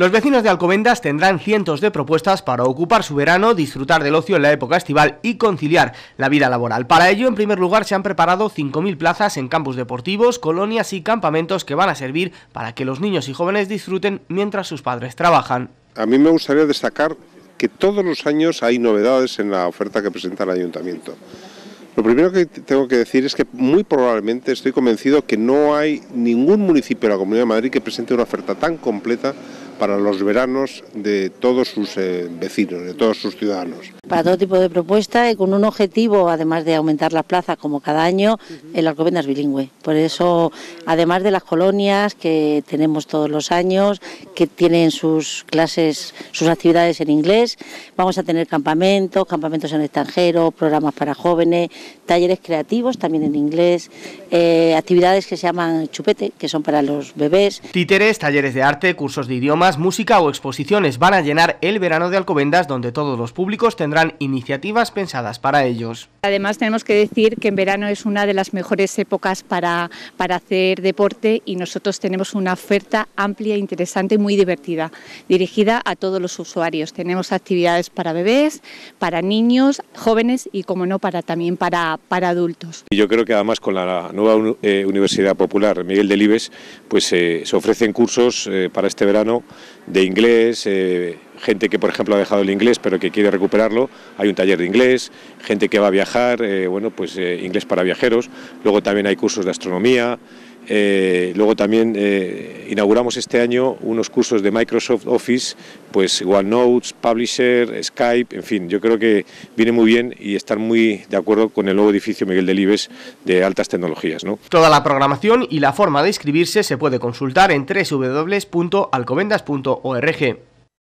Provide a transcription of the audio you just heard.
Los vecinos de Alcobendas tendrán cientos de propuestas para ocupar su verano, disfrutar del ocio en la época estival y conciliar la vida laboral. Para ello, en primer lugar, se han preparado 5.000 plazas en campos deportivos, colonias y campamentos que van a servir para que los niños y jóvenes disfruten mientras sus padres trabajan. A mí me gustaría destacar que todos los años hay novedades en la oferta que presenta el ayuntamiento. Lo primero que tengo que decir es que muy probablemente estoy convencido que no hay ningún municipio de la Comunidad de Madrid que presente una oferta tan completa para los veranos de todos sus eh, vecinos, de todos sus ciudadanos. Para todo tipo de propuestas y con un objetivo, además de aumentar las plazas como cada año, el Alcobendas bilingüe. Por eso, además de las colonias que tenemos todos los años, que tienen sus clases, sus actividades en inglés, vamos a tener campamentos, campamentos en extranjero, programas para jóvenes, talleres creativos también en inglés, eh, actividades que se llaman chupete, que son para los bebés. Títeres, talleres de arte, cursos de idiomas música o exposiciones van a llenar el verano de Alcobendas, donde todos los públicos tendrán iniciativas pensadas para ellos. Además, tenemos que decir que en verano es una de las mejores épocas para, para hacer deporte y nosotros tenemos una oferta amplia, interesante y muy divertida, dirigida a todos los usuarios. Tenemos actividades para bebés, para niños, jóvenes y, como no, para también para, para adultos. Y yo creo que además con la nueva eh, Universidad Popular Miguel Delibes, pues eh, se ofrecen cursos eh, para este verano de inglés, eh, gente que por ejemplo ha dejado el inglés pero que quiere recuperarlo, hay un taller de inglés, gente que va a viajar, eh, bueno, pues eh, inglés para viajeros, luego también hay cursos de astronomía, eh, luego también eh, inauguramos este año unos cursos de Microsoft Office, pues OneNotes, Publisher, Skype, en fin, yo creo que viene muy bien y están muy de acuerdo con el nuevo edificio Miguel Delibes de altas tecnologías. Toda la programación y la forma de inscribirse se puede consultar en www.alcomendas.org